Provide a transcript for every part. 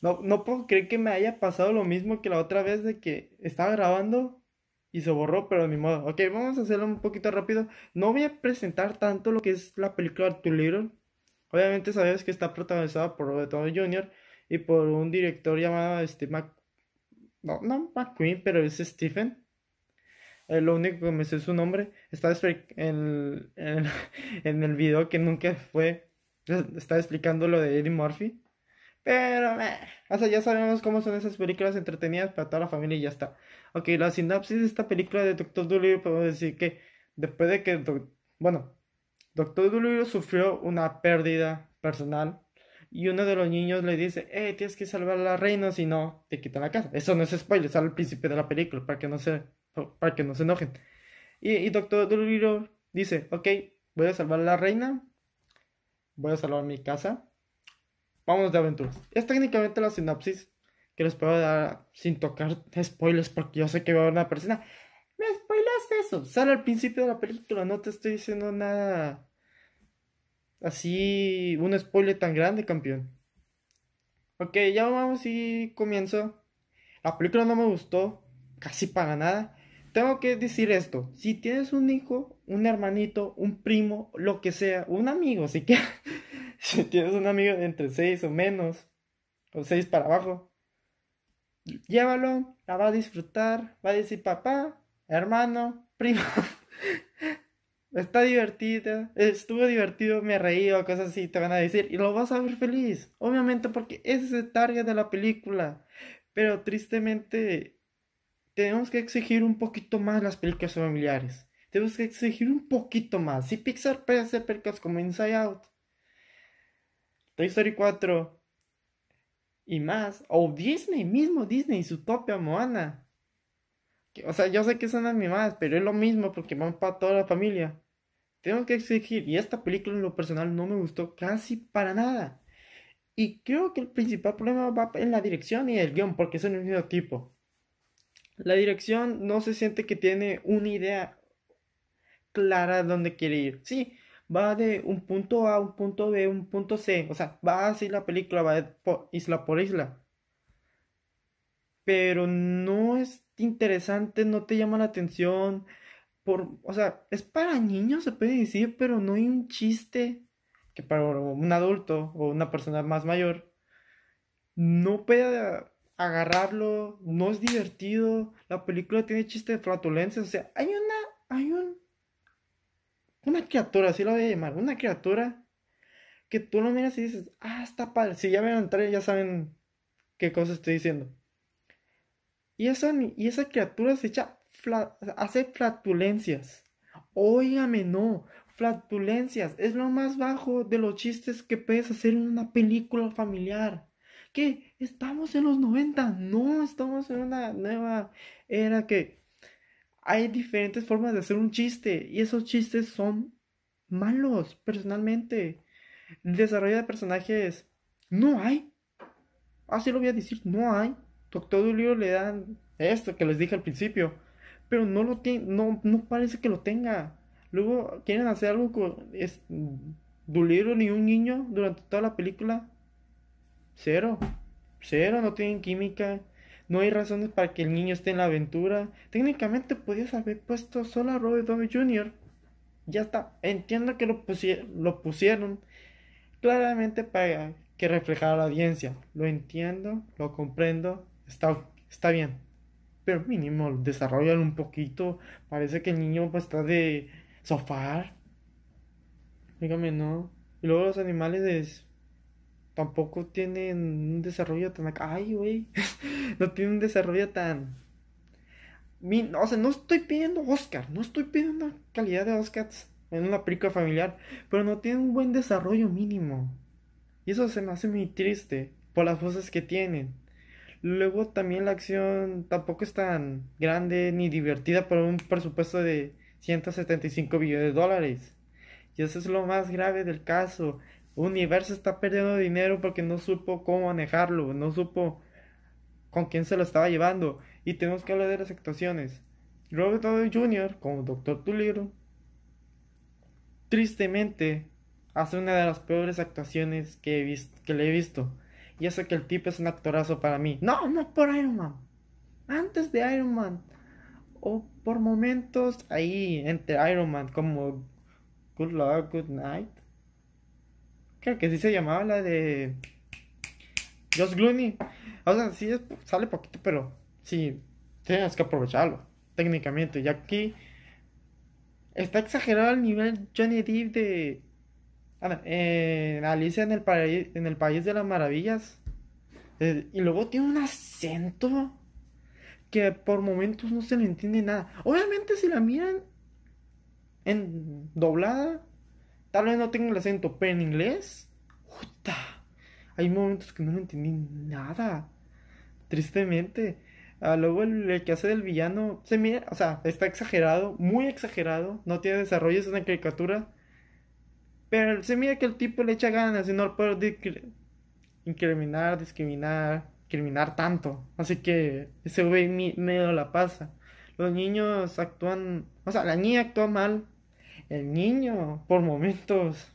No, no puedo creer que me haya pasado lo mismo que la otra vez de que estaba grabando y se borró, pero de mi modo. Ok, vamos a hacerlo un poquito rápido. No voy a presentar tanto lo que es la película Too Little. Obviamente sabes que está protagonizada por Robert Downey Jr. y por un director llamado este, No, no McQueen, pero es Stephen. Eh, lo único que me sé es su nombre. Está en, en, en el video que nunca fue. Eh, está explicando lo de Eddie Murphy. Pero, me. o sea, ya sabemos cómo son esas películas entretenidas para toda la familia y ya está. Ok, la sinopsis de esta película de Doctor Dolittle podemos decir que después de que, bueno, Doctor Dolittle sufrió una pérdida personal y uno de los niños le dice, eh, tienes que salvar a la reina, si no, te quitan la casa. Eso no es spoiler, sale al principio de la película para que no se, para que no se enojen. Y, y Doctor Dolittle dice, ok, voy a salvar a la reina, voy a salvar mi casa Vamos de aventuras. Es técnicamente la sinopsis que les puedo dar sin tocar spoilers, porque yo sé que va a haber una persona. Me spoilaste eso. Sale al principio de la película, no te estoy diciendo nada. Así, un spoiler tan grande, campeón. Ok, ya vamos y comienzo. La película no me gustó, casi para nada. Tengo que decir esto: si tienes un hijo, un hermanito, un primo, lo que sea, un amigo, así que... si tienes un amigo entre 6 o menos, o 6 para abajo, llévalo, la va a disfrutar, va a decir papá, hermano, primo. Está divertida, estuvo divertido, me reí o cosas así, te van a decir, y lo vas a ver feliz, obviamente porque ese es el target de la película, pero tristemente tenemos que exigir un poquito más las películas familiares, tenemos que exigir un poquito más, si Pixar puede hacer películas como Inside Out, Toy Story 4 y más. O Disney mismo, Disney, su topia Moana. o sea, yo sé que son animadas, pero es lo mismo porque van para toda la familia. Tengo que exigir, y esta película en lo personal no me gustó casi para nada. Y creo que el principal problema va en la dirección y el guión, porque son el mismo tipo. La dirección no se siente que tiene una idea clara de dónde quiere ir. Sí, va de un punto A, un punto B, un punto C. O sea, va así la película, va de isla por isla. Pero no es interesante, no te llama la atención. Por, o sea, es para niños, se puede decir, pero no hay un chiste que para un adulto o una persona más mayor no pueda agarrarlo, no es divertido, la película tiene chistes de flatulencia, o sea, hay una, hay un una criatura, así lo voy a llamar, una criatura que tú lo miras y dices, ah, está padre. Si ya me entrar ya saben qué cosa estoy diciendo. Y, y esa criatura se echa, hace flatulencias. Óigame, no. Flatulencias es lo más bajo de los chistes que puedes hacer en una película familiar. ¿Qué? Estamos en los 90. No, estamos en una nueva era que hay diferentes formas de hacer un chiste y esos chistes son malos personalmente. Desarrollo de personajes no hay. Así lo voy a decir, no hay. Doctor Dolittle le dan esto que les dije al principio, pero no lo tiene, no, no parece que lo tenga. Luego quieren hacer algo con es, Duliro ni un niño durante toda la película. Cero. Cero, no tienen química. No hay razones para que el niño esté en la aventura. Técnicamente podías haber puesto solo a Robert Downey Jr. Ya está. Entiendo que lo, lo pusieron claramente para que reflejara la audiencia. Lo entiendo, lo comprendo. Está, está bien. Pero mínimo, desarrollan un poquito. Parece que el niño pues, está de sofá. Dígame, no. Y luego los animales es tampoco tienen un desarrollo tan ay güey no tienen un desarrollo tan o sea no estoy pidiendo Oscar no estoy pidiendo calidad de Oscars en una película familiar pero no tienen un buen desarrollo mínimo y eso se me hace muy triste por las voces que tienen luego también la acción tampoco es tan grande ni divertida por un presupuesto de 175 billones de dólares y eso es lo más grave del caso Universo está perdiendo dinero porque no supo cómo manejarlo, no supo con quién se lo estaba llevando. Y tenemos que hablar de las actuaciones. Robert Downey Jr. como Doctor Tuliro, tristemente, hace una de las peores actuaciones que, he visto, que le he visto. Y eso que el tipo es un actorazo para mí. No, no por Iron Man. Antes de Iron Man. O por momentos ahí entre Iron Man como Good Luck, Good Night creo que sí se llamaba la de Josh Clooney. O sea, sí sale poquito, pero sí, tienes que aprovecharlo, técnicamente. Y aquí está exagerado el nivel Johnny Depp de ah, Alicia en el, en el País de las Maravillas. Eh, y luego tiene un acento que por momentos no se le entiende nada. Obviamente si la miran en doblada, Tal vez no tengo el acento, pero en inglés. Puta. Hay momentos que no lo entendí nada. Tristemente. Ah, luego el, que hace del villano. Se mira, o sea, está exagerado, muy exagerado. No tiene desarrollo, es una caricatura. Pero se mira que el tipo le echa ganas y no lo puedo incriminar, discriminar, criminal tanto. Así que ese güey medio la pasa. Los niños actúan. O sea, la niña actúa mal, el niño, por momentos.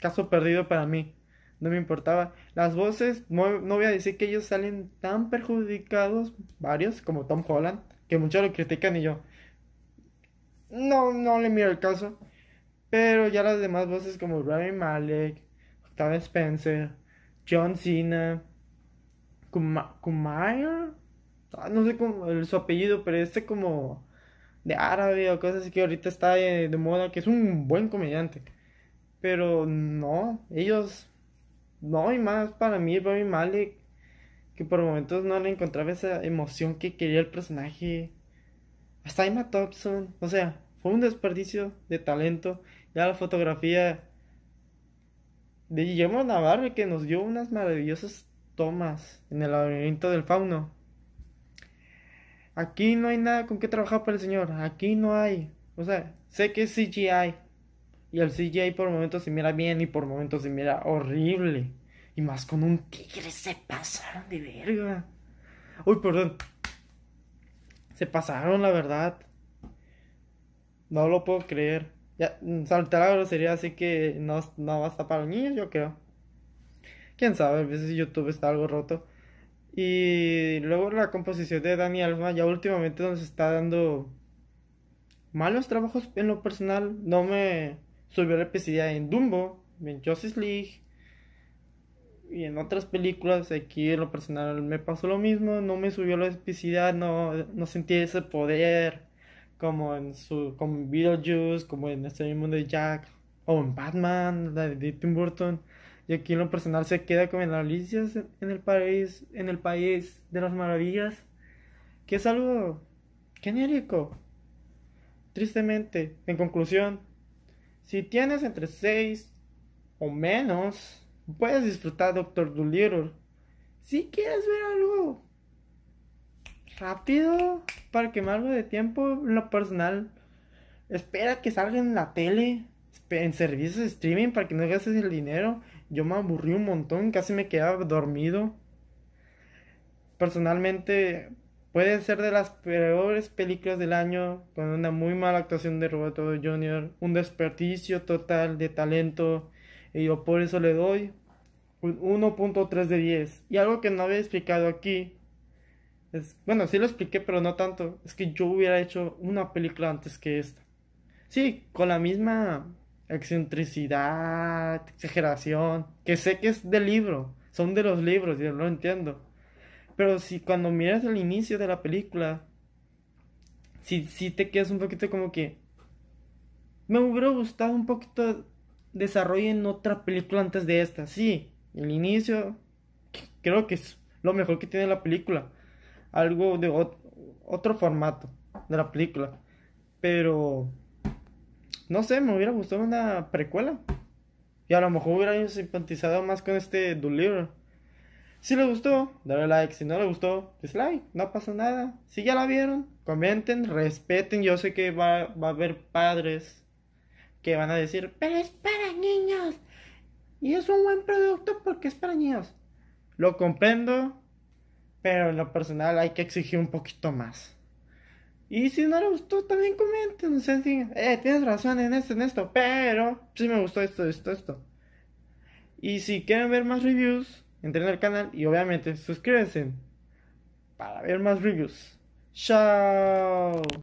Caso perdido para mí. No me importaba. Las voces, no, voy a decir que ellos salen tan perjudicados, varios, como Tom Holland, que muchos lo critican y yo. No, no le miro el caso. Pero ya las demás voces como Rami Malek, Octavio Spencer, John Cena, Kuma, Kumaya, ah, no sé cómo, su apellido, pero este como de árabe o cosas así que ahorita está de, moda, que es un buen comediante. Pero no, ellos, no, y más para mí, Bobby Malik, que por momentos no le encontraba esa emoción que quería el personaje. Hasta Emma Thompson, o sea, fue un desperdicio de talento. Ya la fotografía de Guillermo Navarro que nos dio unas maravillosas tomas en el laberinto del fauno. Aquí no hay nada con que trabajar para el señor. Aquí no hay. O sea, sé que es CGI. Y el CGI por momentos se mira bien y por momentos se mira horrible. Y más con un tigre se pasaron de verga. Uy, perdón. Se pasaron, la verdad. No lo puedo creer. Ya, salté la grosería, así que no, no va a estar para niños, yo creo. Quién sabe, a veces YouTube está algo roto. Y luego la composición de Dani Alma, ya últimamente nos está dando malos trabajos en lo personal. No me subió la epicidad en Dumbo, en Justice League y en otras películas. Aquí en lo personal me pasó lo mismo, no me subió la epicidad, no, no sentí ese poder como en su como en Beetlejuice, como en este mismo de Jack o en Batman, la de Tim Burton. Y aquí lo personal se queda con Alicias en el país, en el país de las maravillas, que es algo genérico. Tristemente, en conclusión, si tienes entre 6 o menos, puedes disfrutar Doctor Dolittle. Si quieres ver algo rápido para quemar algo de tiempo, lo personal, espera que salga en la tele, en servicios de streaming para que no gastes el dinero yo me aburrí un montón, casi me quedaba dormido. Personalmente, puede ser de las peores películas del año, con una muy mala actuación de Roberto Jr., un desperdicio total de talento, y yo por eso le doy un 1.3 de 10. Y algo que no había explicado aquí, es, bueno, sí lo expliqué, pero no tanto, es que yo hubiera hecho una película antes que esta. Sí, con la misma excentricidad, exageración, que sé que es del libro, son de los libros, yo lo entiendo. Pero si cuando miras el inicio de la película, si, si te quedas un poquito como que... Me hubiera gustado un poquito desarrollo en otra película antes de esta. Sí, el inicio creo que es lo mejor que tiene la película. Algo de otro formato de la película. Pero no sé, me hubiera gustado una precuela. Y a lo mejor hubiera simpatizado más con este Doolittle. Si les gustó, dale like. Si no le gustó, dislike. No pasa nada. Si ya la vieron, comenten, respeten. Yo sé que va, va a haber padres que van a decir, pero es para niños. Y es un buen producto porque es para niños. Lo comprendo, pero en lo personal hay que exigir un poquito más. Y si no le gustó, también comenten. no sé si eh, tienes razón en esto, en esto, pero sí me gustó esto, esto, esto. Y si quieren ver más reviews, entren al canal y obviamente suscríbanse para ver más reviews. Chao.